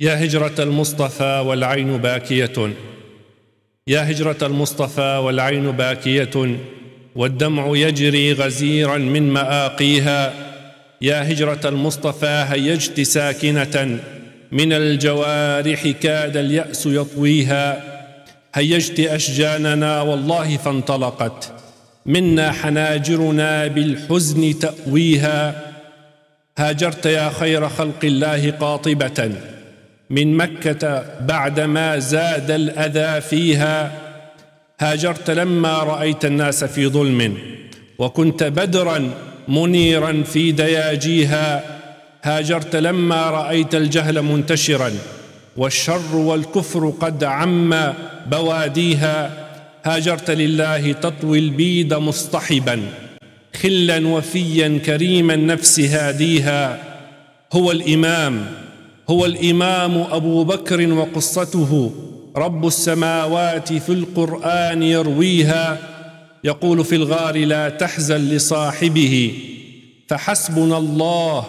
يا هجرة المصطفى والعين باكية يا هجرة المصطفى والعين باكية والدمع يجري غزيرا من مآقيها يا هجرة المصطفى هيجت ساكنة من الجوارح كاد اليأس يطويها هيجت أشجاننا والله فانطلقت منا حناجرنا بالحزن تأويها هاجرت يا خير خلق الله قاطبة من مكة بعدما زاد الأذى فيها هاجرت لما رأيت الناس في ظلم وكنت بدرا منيرا في دياجيها هاجرت لما رأيت الجهل منتشرا والشر والكفر قد عم بواديها هاجرت لله تطوي البيد مصطحبا خلا وفيا كريم النفس هاديها هو الإمام هو الامام ابو بكر وقصته رب السماوات في القران يرويها يقول في الغار لا تحزن لصاحبه فحسبنا الله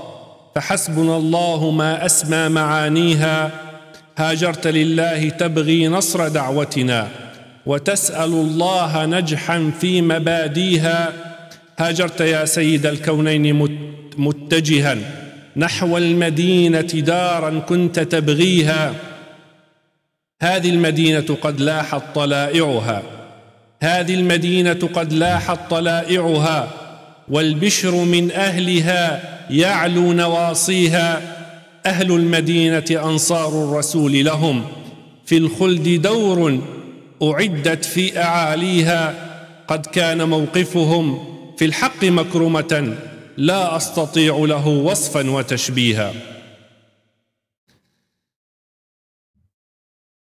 فحسبنا الله ما اسمى معانيها هاجرت لله تبغي نصر دعوتنا وتسال الله نجحا في مباديها هاجرت يا سيد الكونين متجها نحو المدينه دارا كنت تبغيها هذه المدينه قد لاحت طلائعها هذه المدينه قد لاحت طلائعها والبشر من اهلها يعلو نواصيها اهل المدينه انصار الرسول لهم في الخلد دور اعدت في اعاليها قد كان موقفهم في الحق مكرمه لا استطيع له وصفا وتشبيها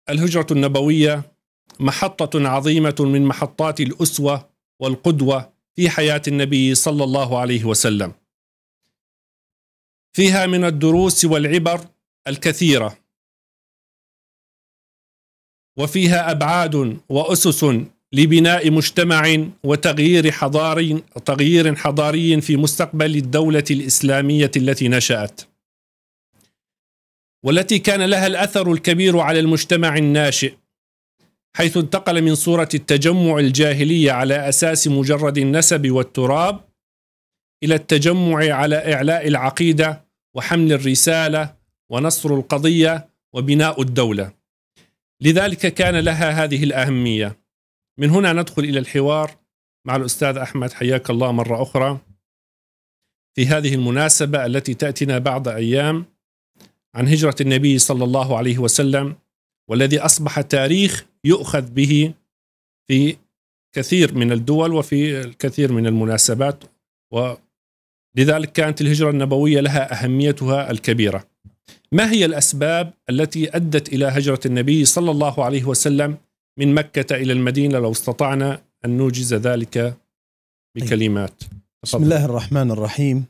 الهجره النبويه محطه عظيمه من محطات الاسوه والقدوه في حياه النبي صلى الله عليه وسلم فيها من الدروس والعبر الكثيره وفيها ابعاد واسس لبناء مجتمع وتغيير حضاري تغيير حضاري في مستقبل الدولة الإسلامية التي نشأت. والتي كان لها الأثر الكبير على المجتمع الناشئ حيث انتقل من صورة التجمع الجاهلية على أساس مجرد النسب والتراب إلى التجمع على إعلاء العقيدة وحمل الرسالة ونصر القضية وبناء الدولة. لذلك كان لها هذه الأهمية. من هنا ندخل الى الحوار مع الاستاذ احمد حياك الله مره اخرى في هذه المناسبه التي تاتينا بعد ايام عن هجره النبي صلى الله عليه وسلم والذي اصبح تاريخ يؤخذ به في كثير من الدول وفي الكثير من المناسبات ولذلك كانت الهجره النبويه لها اهميتها الكبيره. ما هي الاسباب التي ادت الى هجره النبي صلى الله عليه وسلم من مكة إلى المدينة لو استطعنا أن نوجز ذلك بكلمات بسم الله الرحمن الرحيم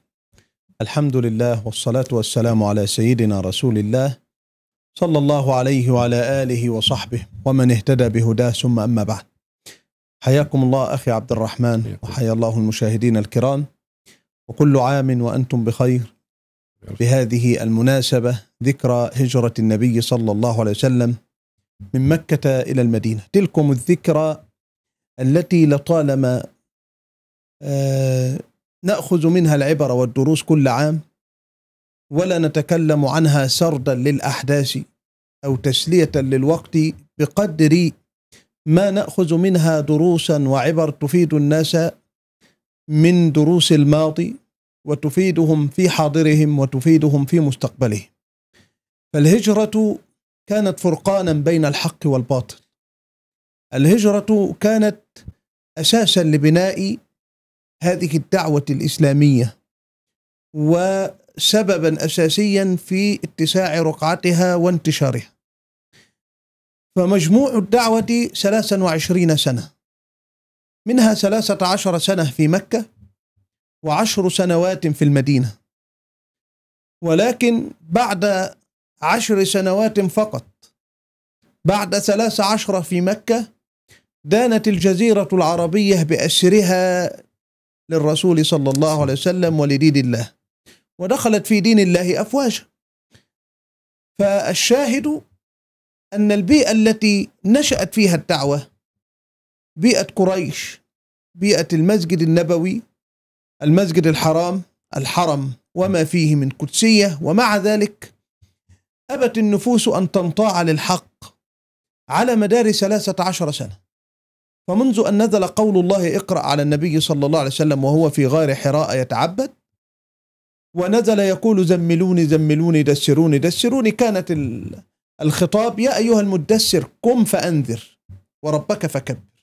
الحمد لله والصلاة والسلام على سيدنا رسول الله صلى الله عليه وعلى آله وصحبه ومن اهتدى بهداه ثم أما بعد حياكم الله أخي عبد الرحمن وحيا الله المشاهدين الكرام وكل عام وأنتم بخير بهذه المناسبة ذكرى هجرة النبي صلى الله عليه وسلم من مكة إلى المدينة تلكم الذكرى التي لطالما آه، نأخذ منها العبر والدروس كل عام ولا نتكلم عنها سردا للأحداث أو تسلية للوقت بقدر ما نأخذ منها دروسا وعبر تفيد الناس من دروس الماضي وتفيدهم في حاضرهم وتفيدهم في مستقبلهم فالهجرة كانت فرقانا بين الحق والباطل الهجرة كانت أساسا لبناء هذه الدعوة الإسلامية وسببا أساسيا في اتساع رقعتها وانتشارها فمجموع الدعوة 23 سنة منها 13 سنة في مكة وعشر سنوات في المدينة ولكن بعد عشر سنوات فقط بعد ثلاث عشرة في مكة دانت الجزيرة العربية بأسرها للرسول صلى الله عليه وسلم ولدين الله ودخلت في دين الله أفواجا فالشاهد أن البيئة التي نشأت فيها الدعوة بيئة قريش بيئة المسجد النبوي المسجد الحرام الحرم وما فيه من قدسية ومع ذلك أبت النفوس أن تنطاع للحق على مدار 13 سنة فمنذ أن نزل قول الله اقرأ على النبي صلى الله عليه وسلم وهو في غار حراء يتعبد ونزل يقول زملوني زملوني دسروني دسروني كانت الخطاب يا أيها المدسر قم فأنذر وربك فكبر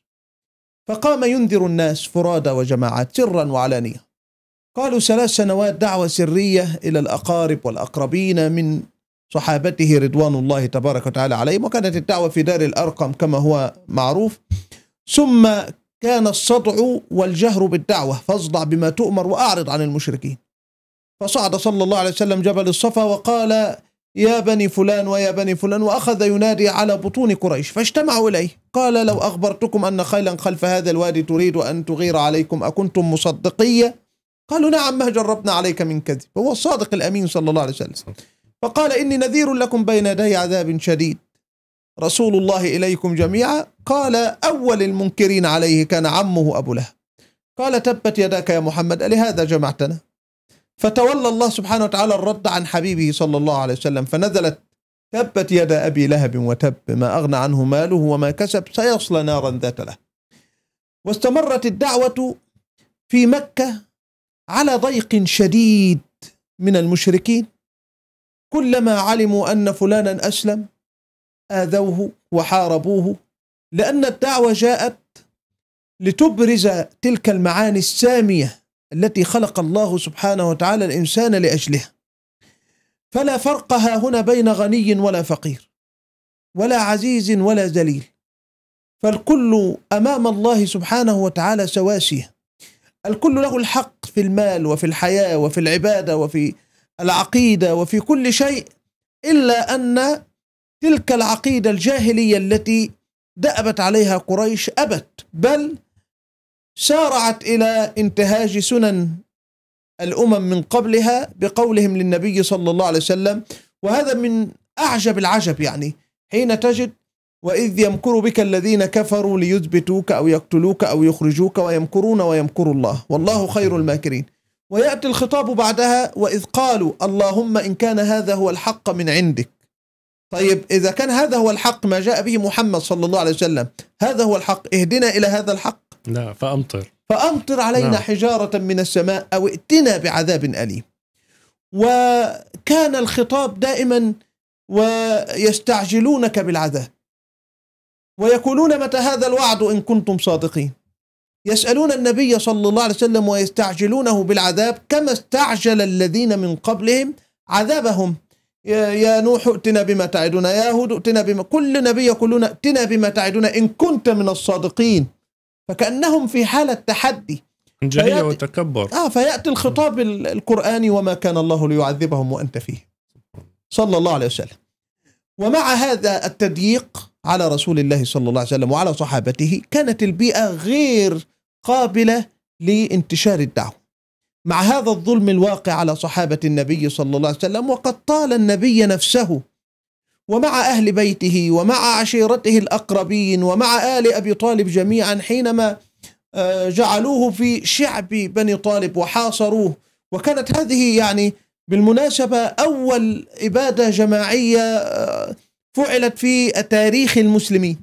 فقام ينذر الناس فرادى وجماعات سرا وعلانية قالوا ثلاث سنوات دعوة سرية إلى الأقارب والأقربين من صحابته رضوان الله تبارك وتعالى عليهم وكانت الدعوة في دار الأرقم كما هو معروف ثم كان الصدع والجهر بالدعوة فاصدع بما تؤمر وأعرض عن المشركين فصعد صلى الله عليه وسلم جبل الصفا وقال يا بني فلان ويا بني فلان وأخذ ينادي على بطون قريش فاجتمعوا إليه قال لو أخبرتكم أن خيلا خلف هذا الوادي تريد أن تغير عليكم أكنتم مصدقية قالوا نعم ما جربنا عليك من كذب هو الصادق الأمين صلى الله عليه وسلم فقال إني نذير لكم بين يدي عذاب شديد رسول الله إليكم جميعا قال أول المنكرين عليه كان عمه أبو لهب قال تبت يداك يا محمد ألهذا جمعتنا فتولى الله سبحانه وتعالى الرد عن حبيبه صلى الله عليه وسلم فنزلت تبت يد أبي لهب وتب ما أغنى عنه ماله وما كسب سيصلى نارا ذات له واستمرت الدعوة في مكة على ضيق شديد من المشركين كلما علموا أن فلانا أسلم آذوه وحاربوه لأن الدعوة جاءت لتبرز تلك المعاني السامية التي خلق الله سبحانه وتعالى الإنسان لأجلها فلا فرق ها هنا بين غني ولا فقير ولا عزيز ولا ذليل فالكل أمام الله سبحانه وتعالى سواسية الكل له الحق في المال وفي الحياة وفي العبادة وفي العقيدة وفي كل شيء إلا أن تلك العقيدة الجاهلية التي دأبت عليها قريش أبت بل سارعت إلى انتهاج سنن الأمم من قبلها بقولهم للنبي صلى الله عليه وسلم وهذا من أعجب العجب يعني حين تجد وإذ يمكر بك الذين كفروا ليثبتوك أو يقتلوك أو يخرجوك ويمكرون ويمكر الله والله خير الماكرين ويأتي الخطاب بعدها وإذ قالوا اللهم إن كان هذا هو الحق من عندك طيب إذا كان هذا هو الحق ما جاء به محمد صلى الله عليه وسلم هذا هو الحق اهدنا إلى هذا الحق لا فأمطر فأمطر علينا لا. نعم. حجارة من السماء أو ائتنا بعذاب أليم وكان الخطاب دائما ويستعجلونك بالعذاب ويقولون متى هذا الوعد إن كنتم صادقين يسألون النبي صلى الله عليه وسلم ويستعجلونه بالعذاب كما استعجل الذين من قبلهم عذابهم يا نوح ائتنا بما تعدنا يا هود ائتنا بما كل نبي يقولون ائتنا بما تعدنا إن كنت من الصادقين فكأنهم في حالة تحدي جهية وتكبر آه فيأتي الخطاب القرآني وما كان الله ليعذبهم وأنت فيه صلى الله عليه وسلم ومع هذا التضييق على رسول الله صلى الله عليه وسلم وعلى صحابته كانت البيئة غير قابلة لانتشار الدعوة مع هذا الظلم الواقع على صحابة النبي صلى الله عليه وسلم وقد طال النبي نفسه ومع أهل بيته ومع عشيرته الأقربين ومع آل أبي طالب جميعا حينما آه، جعلوه في شعب بني طالب وحاصروه وكانت هذه يعني بالمناسبة أول إبادة جماعية آه، فعلت في تاريخ المسلمين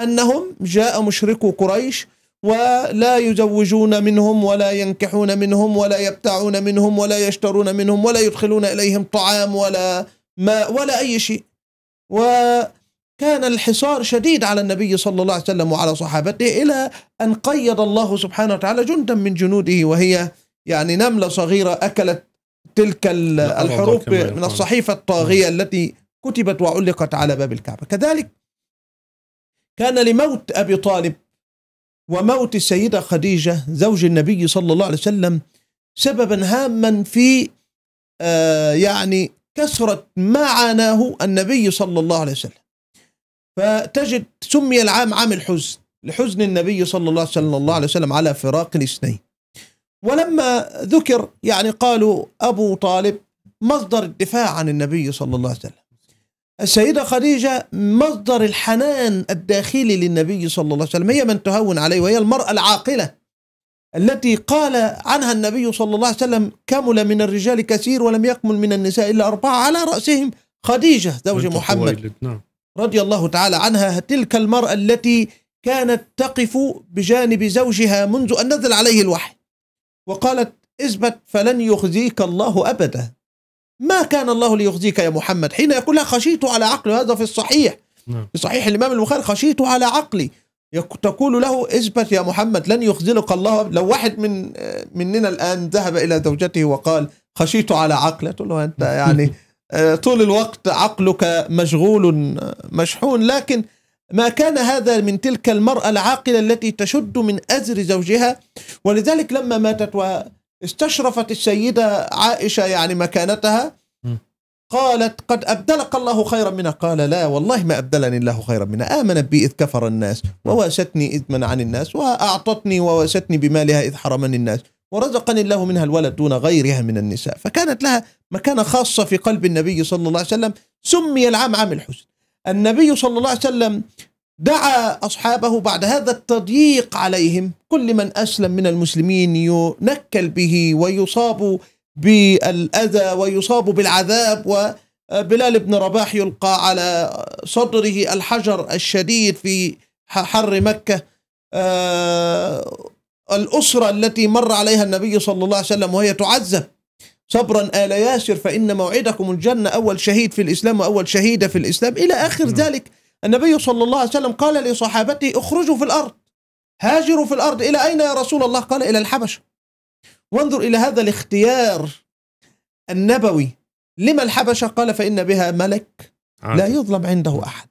أنهم جاء مشركو قريش ولا يزوجون منهم ولا ينكحون منهم ولا يبتاعون منهم ولا يشترون منهم ولا يدخلون إليهم طعام ولا ماء ولا أي شيء وكان الحصار شديد على النبي صلى الله عليه وسلم وعلى صحابته إلى أن قيد الله سبحانه وتعالى جندا من جنوده وهي يعني نملة صغيرة أكلت تلك الحروف من الصحيفة الطاغية نعم. التي كتبت وعلقت على باب الكعبة كذلك كان لموت أبي طالب وموت السيدة خديجة زوج النبي صلى الله عليه وسلم سببا هاما في آه يعني كثرة ما عاناه النبي صلى الله عليه وسلم فتجد سمي العام عام الحزن لحزن النبي صلى الله, صلى الله عليه وسلم على فراق الاثنين ولما ذكر يعني قالوا أبو طالب مصدر الدفاع عن النبي صلى الله عليه وسلم السيدة خديجة مصدر الحنان الداخلي للنبي صلى الله عليه وسلم هي من تهون عليه وهي المرأة العاقلة التي قال عنها النبي صلى الله عليه وسلم كمل من الرجال كثير ولم يكمل من النساء إلا أربعة على رأسهم خديجة زوج محمد نعم. رضي الله تعالى عنها تلك المرأة التي كانت تقف بجانب زوجها منذ أن نزل عليه الوحي وقالت اثبت فلن يخزيك الله أبدا ما كان الله ليخزيك يا محمد حين يقول لها خشيت على عقلي هذا في الصحيح نعم. في صحيح الإمام البخاري خشيت على عقلي تقول له اثبت يا محمد لن يخزلك الله لو واحد من مننا الآن ذهب إلى زوجته وقال خشيت على عقلي تقول له أنت يعني آه، طول الوقت عقلك مشغول مشحون لكن ما كان هذا من تلك المرأة العاقلة التي تشد من أزر زوجها ولذلك لما ماتت و استشرفت السيدة عائشة يعني مكانتها قالت قد أبدلك الله خيرا منها قال لا والله ما أبدلني الله خيرا منها آمنت بي إذ كفر الناس وواستني إذ منعن الناس وأعطتني وواستني بمالها إذ حرمني الناس ورزقني الله منها الولد دون غيرها من النساء فكانت لها مكانة خاصة في قلب النبي صلى الله عليه وسلم سمي العام عام الحسن النبي صلى الله عليه وسلم دعا أصحابه بعد هذا التضييق عليهم كل من أسلم من المسلمين ينكل به ويصاب بالأذى ويصاب بالعذاب وبلال بن رباح يلقى على صدره الحجر الشديد في حر مكة آه، الأسرة التي مر عليها النبي صلى الله عليه وسلم وهي تعذب صبرا آل ياسر فإن موعدكم الجنة أول شهيد في الإسلام وأول شهيدة في الإسلام إلى آخر نعم. ذلك النبي صلى الله عليه وسلم قال لصحابته اخرجوا في الأرض هاجروا في الأرض إلى أين يا رسول الله قال إلى الحبشة وانظر إلى هذا الاختيار النبوي لما الحبشة قال فإن بها ملك لا يظلم عنده أحد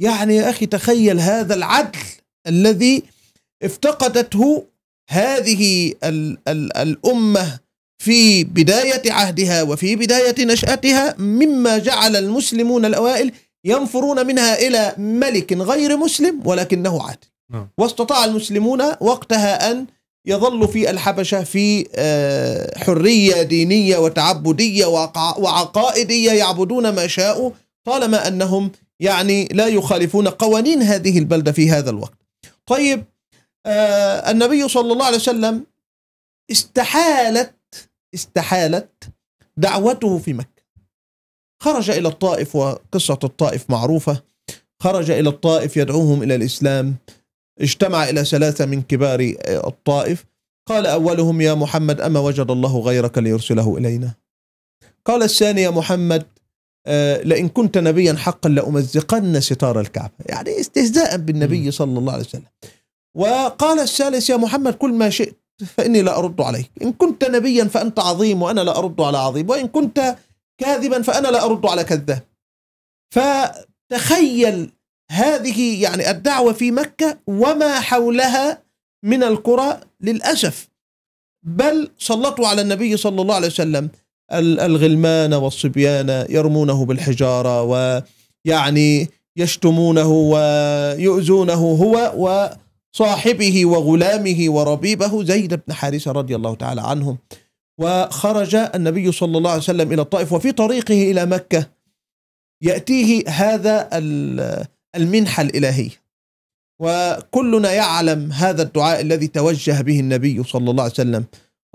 يعني يا أخي تخيل هذا العدل الذي افتقدته هذه الـ الـ الأمة في بداية عهدها وفي بداية نشأتها مما جعل المسلمون الأوائل ينفرون منها إلى ملك غير مسلم ولكنه عادل نعم. واستطاع المسلمون وقتها أن يظل في الحبشة في آه، حرية دينية وتعبدية وعقائدية يعبدون ما شاءوا طالما أنهم يعني لا يخالفون قوانين هذه البلدة في هذا الوقت طيب آه، النبي صلى الله عليه وسلم استحالت استحالت دعوته في مكة خرج إلى الطائف وقصة الطائف معروفة خرج إلى الطائف يدعوهم إلى الإسلام اجتمع إلى ثلاثة من كبار آه، الطائف قال أولهم يا محمد أما وجد الله غيرك ليرسله إلينا قال الثاني يا محمد آه، لئن كنت نبيا حقا لأمزقن ستار الكعبة يعني استهزاء بالنبي صلى الله عليه وسلم وقال الثالث يا محمد كل ما شئت فإني لا أرد عليك إن كنت نبيا فأنت عظيم وأنا لا أرد على عظيم وإن كنت كاذبا فأنا لا أرد على كذاب فتخيل هذه يعني الدعوة في مكة وما حولها من القرى للأسف بل سلطوا على النبي صلى الله عليه وسلم الغلمان والصبيان يرمونه بالحجارة ويعني يشتمونه ويؤذونه هو وصاحبه وغلامه وربيبه زيد بن حارثة رضي الله تعالى عنهم وخرج النبي صلى الله عليه وسلم إلى الطائف وفي طريقه إلى مكة يأتيه هذا المنحة الإلهية وكلنا يعلم هذا الدعاء الذي توجه به النبي صلى الله عليه وسلم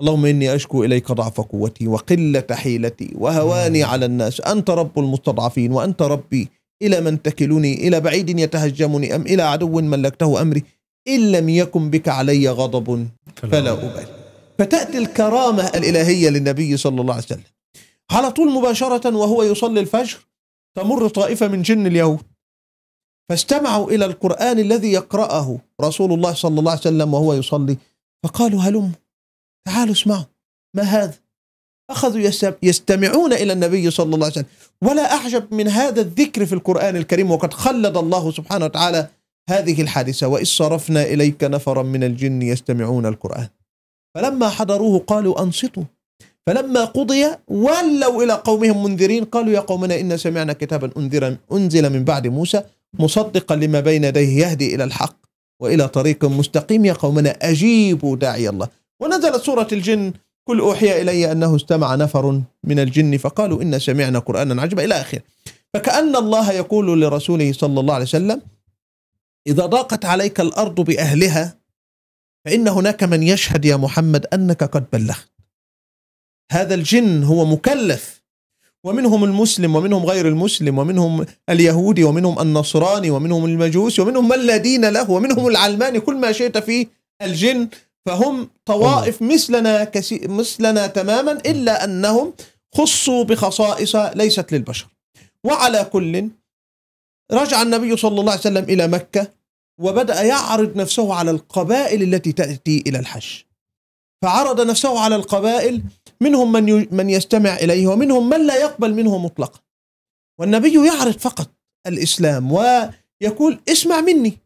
اللهم إني أشكو إليك ضعف قوتي وقلة حيلتي وهواني على الناس أنت رب المستضعفين وأنت ربي إلى من تكلني إلى بعيد يتهجمني أم إلى عدو ملكته أمري إن لم يكن بك علي غضب فلا أبالي فتأتي الكرامة الإلهية للنبي صلى الله عليه وسلم على طول مباشرة وهو يصلي الفجر تمر طائفة من جن اليهود فاستمعوا إلى القرآن الذي يقرأه رسول الله صلى الله عليه وسلم وهو يصلي فقالوا هلم تعالوا اسمعوا ما هذا أخذوا يستمعون إلى النبي صلى الله عليه وسلم ولا أعجب من هذا الذكر في القرآن الكريم وقد خلد الله سبحانه وتعالى هذه الحادثة وإذ صرفنا إليك نفرا من الجن يستمعون القرآن فلما حضروه قالوا أنصتوا فلما قضي ولوا إلى قومهم منذرين قالوا يا قومنا إنا سمعنا كتابا أنذرا أنزل من بعد موسى مصدقا لما بين يديه يهدي إلى الحق وإلى طريق مستقيم يا قومنا أجيبوا داعي الله ونزلت سورة الجن قل أوحي إلي أنه استمع نفر من الجن فقالوا إنا سمعنا قرآنا عجبا إلى آخره فكأن الله يقول لرسوله صلى الله عليه وسلم إذا ضاقت عليك الأرض بأهلها فإن هناك من يشهد يا محمد أنك قد بلغت هذا الجن هو مكلف ومنهم المسلم ومنهم غير المسلم ومنهم اليهودي ومنهم النصراني ومنهم المجوس ومنهم من لا دين له ومنهم العلماني كل ما شئت فيه الجن فهم طوائف مثلنا كسي... مثلنا تماما إلا أنهم خصوا بخصائص ليست للبشر وعلى كل رجع النبي صلى الله عليه وسلم إلى مكة وبدأ يعرض نفسه على القبائل التي تأتي إلى الحج فعرض نفسه على القبائل منهم من من يستمع إليه ومنهم من لا يقبل منه مطلقا والنبي يعرض فقط الإسلام ويقول اسمع مني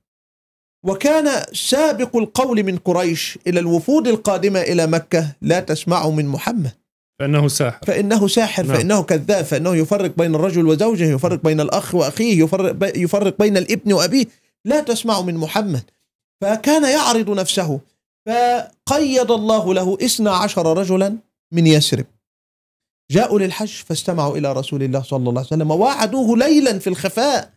وكان سابق القول من قريش إلى الوفود القادمة إلى مكة لا تسمعوا من محمد فإنه ساحر فإنه ساحر نعم. فإنه كذاب فإنه يفرق بين الرجل وزوجه يفرق بين الأخ وأخيه يفرق, يفرق بين الابن وأبيه لا تسمع من محمد فكان يعرض نفسه فقيد الله له إثنى عشر رجلا من يسرب جاءوا للحج فاستمعوا إلى رسول الله صلى الله عليه وسلم ووعدوه ليلا في الخفاء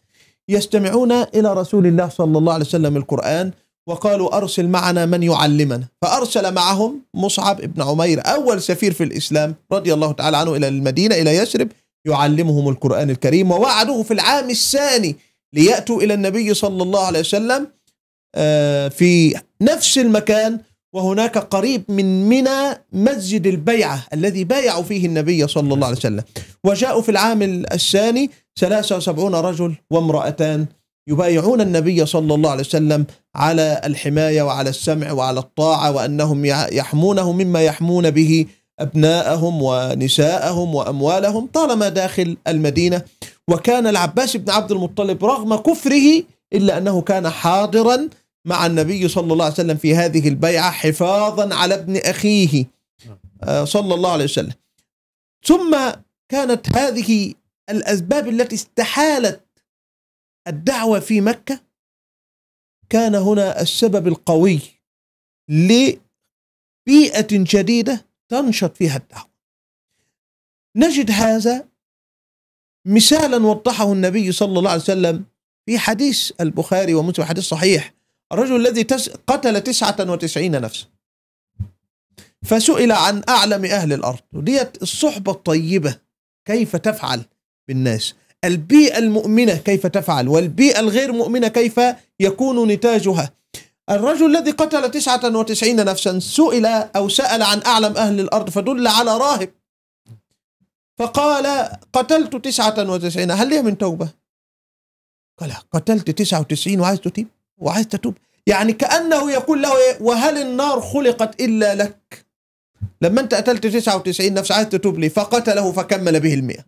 يستمعون إلى رسول الله صلى الله عليه وسلم القرآن وقالوا أرسل معنا من يعلمنا فأرسل معهم مصعب بن عمير أول سفير في الإسلام رضي الله تعالى عنه إلى المدينة إلى يسرب يعلمهم القرآن الكريم ووعدوه في العام الثاني ليأتوا إلى النبي صلى الله عليه وسلم آه، في نفس المكان وهناك قريب من منى مسجد البيعة الذي بايعوا فيه النبي صلى الله عليه وسلم وجاءوا في العام الثاني 73 رجل وامرأتان يبايعون النبي صلى الله عليه وسلم على الحماية وعلى السمع وعلى الطاعة وأنهم يحمونه مما يحمون به أبناءهم ونساءهم وأموالهم طالما داخل المدينة وكان العباس بن عبد المطلب رغم كفره إلا أنه كان حاضرا مع النبي صلى الله عليه وسلم في هذه البيعة حفاظا على ابن أخيه آه، صلى الله عليه وسلم ثم كانت هذه الأسباب التي استحالت الدعوة في مكة كان هنا السبب القوي لبيئة جديدة تنشط فيها الدعوة نجد هذا مثالا وضحه النبي صلى الله عليه وسلم في حديث البخاري ومسلم حديث صحيح الرجل الذي تس قتل تسعة وتسعين نفسا فسئل عن أعلم أهل الأرض وديت الصحبة الطيبة كيف تفعل بالناس البيئة المؤمنة كيف تفعل والبيئة الغير مؤمنة كيف يكون نتاجها الرجل الذي قتل تسعة وتسعين نفسا سئل أو سأل عن أعلم أهل الأرض فدل على راهب فقال قتلت تسعة وتسعين هل لي من توبة قال قتلت تسعة وتسعين وعايز تتوب وعايز تتوب يعني كأنه يقول له إيه؟ وهل النار خلقت إلا لك لما أنت قتلت تسعة وتسعين نفس عايز تتوب لي فقتله فكمل به المئة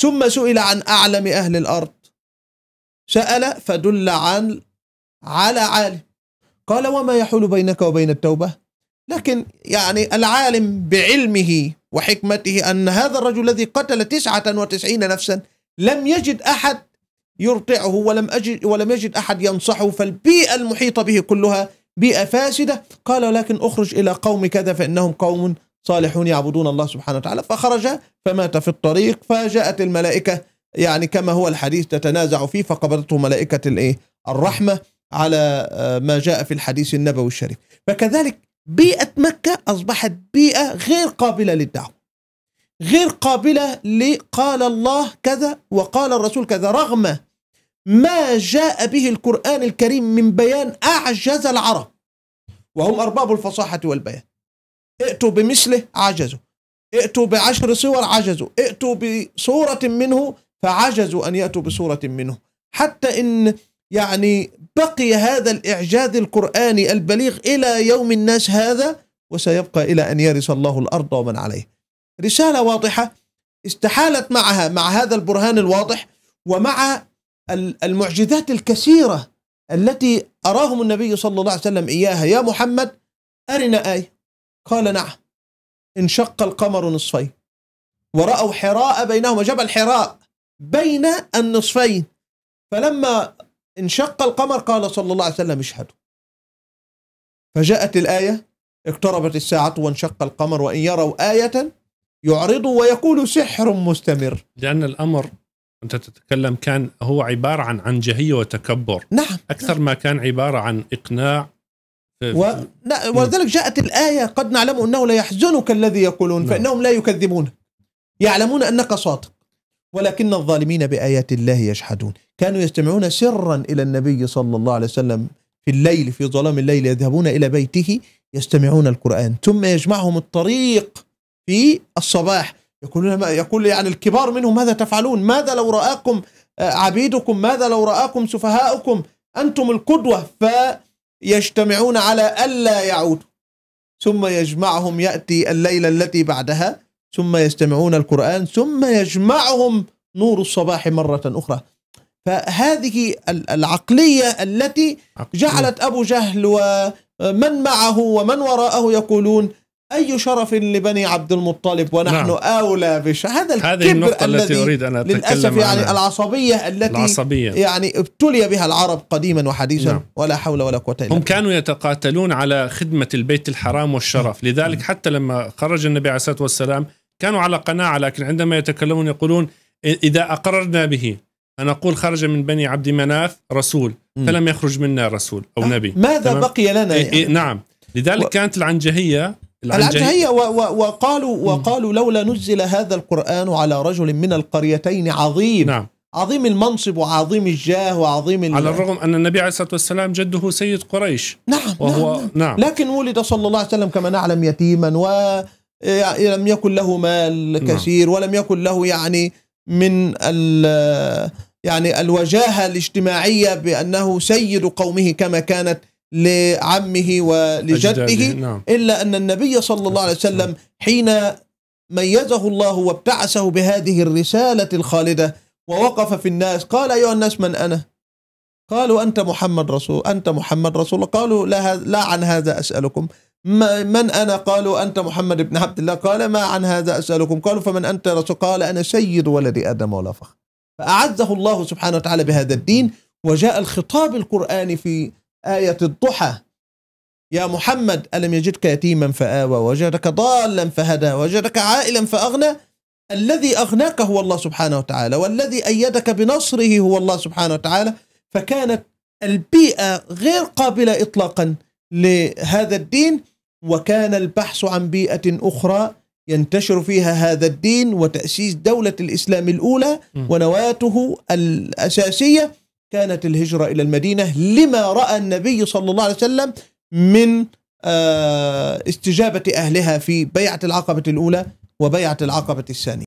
ثم سئل عن أعلم أهل الأرض سأل فدل عن على عالم قال وما يحول بينك وبين التوبة لكن يعني العالم بعلمه وحكمته أن هذا الرجل الذي قتل تسعة وتسعين نفسا لم يجد أحد يرتعه ولم, أجد ولم يجد أحد ينصحه فالبيئة المحيطة به كلها بيئة فاسدة قال ولكن أخرج إلى قوم كذا فإنهم قوم صالحون يعبدون الله سبحانه وتعالى فخرج فمات في الطريق فجاءت الملائكة يعني كما هو الحديث تتنازع فيه فقبضته ملائكة الإيه الرحمة على آه، ما جاء في الحديث النبوي الشريف فكذلك بيئة مكة أصبحت بيئة غير قابلة للدعوة غير قابلة لقال الله كذا وقال الرسول كذا رغم ما جاء به القرآن الكريم من بيان أعجز العرب وهم أرباب الفصاحة والبيان ائتوا بمثله عجزوا ائتوا بعشر صور عجزوا ائتوا بصورة منه فعجزوا أن يأتوا بصورة منه حتى إن يعني بقي هذا الإعجاز القرآني البليغ إلى يوم الناس هذا وسيبقى إلى أن يرث الله الأرض ومن عليه رسالة واضحة استحالت معها مع هذا البرهان الواضح ومع المعجزات الكثيرة التي أراهم النبي صلى الله عليه وسلم إياها يا محمد أرنا آية قال نعم انشق القمر نصفين ورأوا حراء بينهما جبل حراء بين النصفين فلما انشق القمر قال صلى الله عليه وسلم اشهدوا فجاءت الآية اقتربت الساعة وانشق القمر وإن يروا آية يعرضوا ويقولوا سحر مستمر لأن الأمر أنت تتكلم كان هو عبارة عن عنجهية وتكبر نعم أكثر نعم. ما كان عبارة عن إقناع و... ولذلك جاءت الآية قد نعلم أنه لا يحزنك الذي يقولون نعم. فإنهم لا يكذبون يعلمون أنك صادق ولكن الظالمين بآيات الله يجحدون كانوا يستمعون سرا إلى النبي صلى الله عليه وسلم في الليل في ظلام الليل يذهبون إلى بيته يستمعون القرآن ثم يجمعهم الطريق في الصباح يقولون يقول يعني الكبار منهم ماذا تفعلون ماذا لو رآكم آه، عبيدكم ماذا لو رآكم سفهاؤكم أنتم القدوة فيجتمعون على ألا يعودوا ثم يجمعهم يأتي الليلة التي بعدها ثم يستمعون القرآن ثم يجمعهم نور الصباح مرة أخرى فهذه العقلية التي جعلت أبو جهل ومن معه ومن وراءه يقولون أي شرف لبني عبد المطلب ونحن نعم. أولى بش هذا الكبر هذه النقطة التي أريد أن أتكلم للأسف يعني العصبية التي العصبية. يعني ابتلي بها العرب قديما وحديثا نعم. ولا حول ولا قوة إلا هم كانوا يتقاتلون على خدمة البيت الحرام والشرف نعم. لذلك حتى لما خرج النبي عليه الصلاة والسلام كانوا على قناعة لكن عندما يتكلمون يقولون إذا أقررنا به أقول خرج من بني عبد مناف رسول فلم يخرج منا رسول أو آه، نبي ماذا تمام؟ بقي لنا يعني؟ نعم لذلك كانت العنجهية العنجهية وقالوا وقالوا لولا نزل هذا القرآن على رجل من القريتين عظيم نعم عظيم المنصب وعظيم الجاه وعظيم على الرغم أن النبي عليه الصلاة والسلام جده سيد قريش نعم وهو نعم, نعم. نعم. لكن ولد صلى الله عليه وسلم كما نعلم يتيما و يعني لم يكن له مال نعم. كثير ولم يكن له يعني من ال يعني الوجاهة الاجتماعية بأنه سيد قومه كما كانت لعمه ولجده نعم. إلا أن النبي صلى الله عليه وسلم حين ميزه الله وابتعثه بهذه الرسالة الخالدة ووقف في الناس قال أيها الناس من أنا قالوا أنت محمد رسول أنت محمد رسول قالوا لا, لا عن هذا أسألكم من أنا قالوا أنت محمد بن عبد الله قال ما عن هذا أسألكم قالوا فمن أنت يا رسول قال أنا سيد ولد آدم ولا فخر فأعزه الله سبحانه وتعالى بهذا الدين وجاء الخطاب القرآني في آية الضحى يا محمد ألم يجدك يتيما فآوى وجدك ضالا فهدى وجدك عائلا فأغنى الذي أغناك هو الله سبحانه وتعالى والذي أيدك بنصره هو الله سبحانه وتعالى فكانت البيئة غير قابلة إطلاقا لهذا الدين وكان البحث عن بيئة أخرى ينتشر فيها هذا الدين وتأسيس دولة الإسلام الأولى ونواته الأساسية كانت الهجرة إلى المدينة لما رأى النبي صلى الله عليه وسلم من آه، استجابة أهلها في بيعة العقبة الأولى وبيعة العقبة الثانية